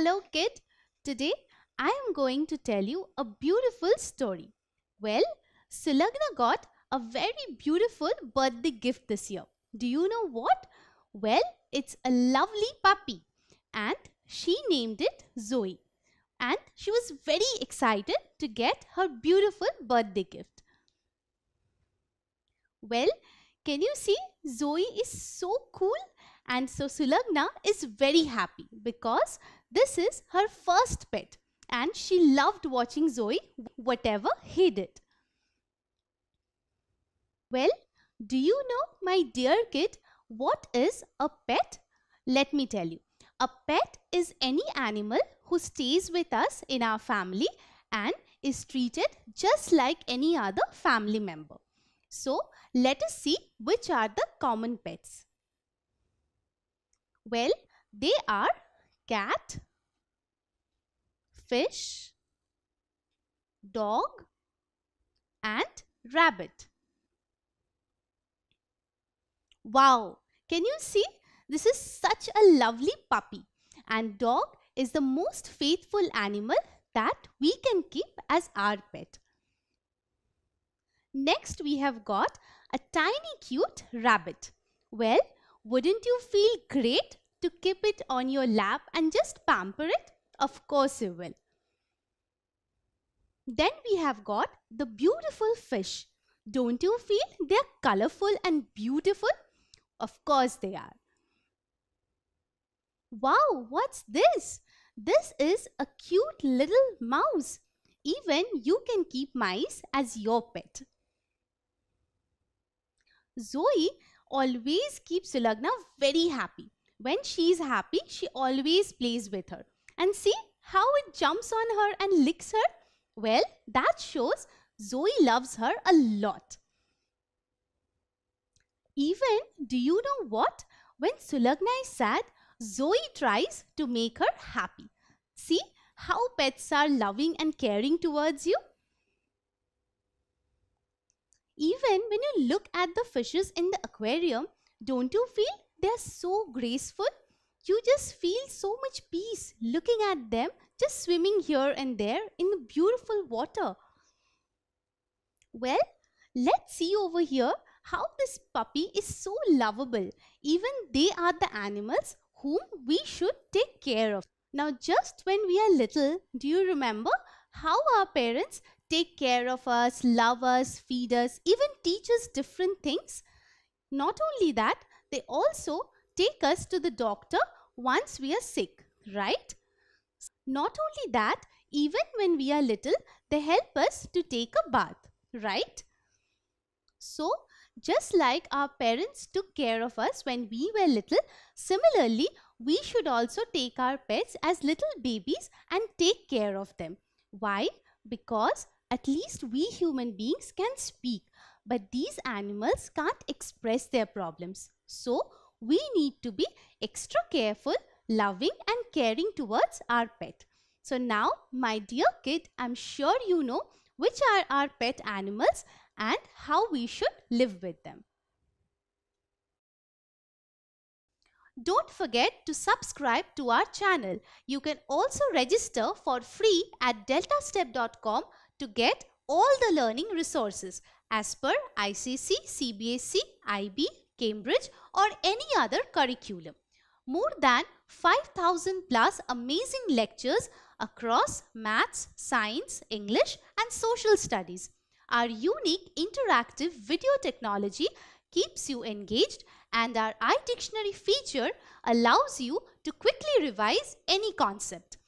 Hello kid, today I am going to tell you a beautiful story. Well, Sulagna got a very beautiful birthday gift this year. Do you know what? Well, it's a lovely puppy and she named it Zoe. And she was very excited to get her beautiful birthday gift. Well, can you see Zoe is so cool and so Sulagna is very happy because this is her first pet and she loved watching Zoe whatever he did. Well, do you know, my dear kid, what is a pet? Let me tell you. A pet is any animal who stays with us in our family and is treated just like any other family member. So, let us see which are the common pets. Well, they are cat, fish, dog and rabbit. Wow, can you see? This is such a lovely puppy and dog is the most faithful animal that we can keep as our pet. Next we have got a tiny cute rabbit. Well, wouldn't you feel great to keep it on your lap and just pamper it? Of course you will. Then we have got the beautiful fish. Don't you feel they're colorful and beautiful? Of course they are. Wow, what's this? This is a cute little mouse. Even you can keep mice as your pet. Zoe always keeps Sulagna very happy. When she's happy, she always plays with her. And see how it jumps on her and licks her? Well, that shows Zoe loves her a lot. Even, do you know what? When Sulagna is sad, Zoe tries to make her happy. See how pets are loving and caring towards you? Even when you look at the fishes in the aquarium, don't you feel they are so graceful. You just feel so much peace looking at them, just swimming here and there in the beautiful water. Well, let's see over here how this puppy is so lovable. Even they are the animals whom we should take care of. Now, just when we are little, do you remember how our parents take care of us, love us, feed us, even teach us different things? Not only that, they also take us to the doctor once we are sick, right? Not only that, even when we are little, they help us to take a bath, right? So, just like our parents took care of us when we were little, similarly, we should also take our pets as little babies and take care of them. Why? Because at least we human beings can speak, but these animals can't express their problems. So, we need to be extra careful, loving and caring towards our pet. So now, my dear kid, I'm sure you know which are our pet animals and how we should live with them. Don't forget to subscribe to our channel. You can also register for free at deltastep.com to get all the learning resources as per ICC, CBSC, IB, Cambridge or any other curriculum. More than 5000 plus amazing lectures across maths, science, English and social studies. Our unique interactive video technology keeps you engaged and our iDictionary feature allows you to quickly revise any concept.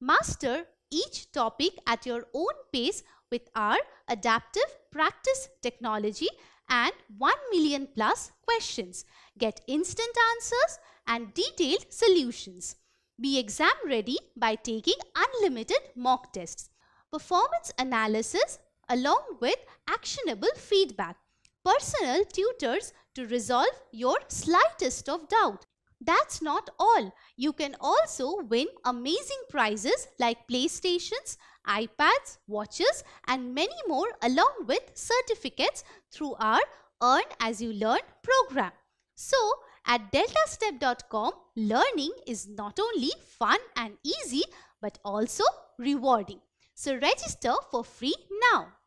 Master each topic at your own pace with our adaptive practice technology and 1 million plus questions. Get instant answers and detailed solutions. Be exam ready by taking unlimited mock tests. Performance analysis along with actionable feedback. Personal tutors to resolve your slightest of doubt. That's not all. You can also win amazing prizes like PlayStations iPads, watches and many more along with certificates through our Earn As You Learn program. So, at deltastep.com, learning is not only fun and easy but also rewarding. So register for free now.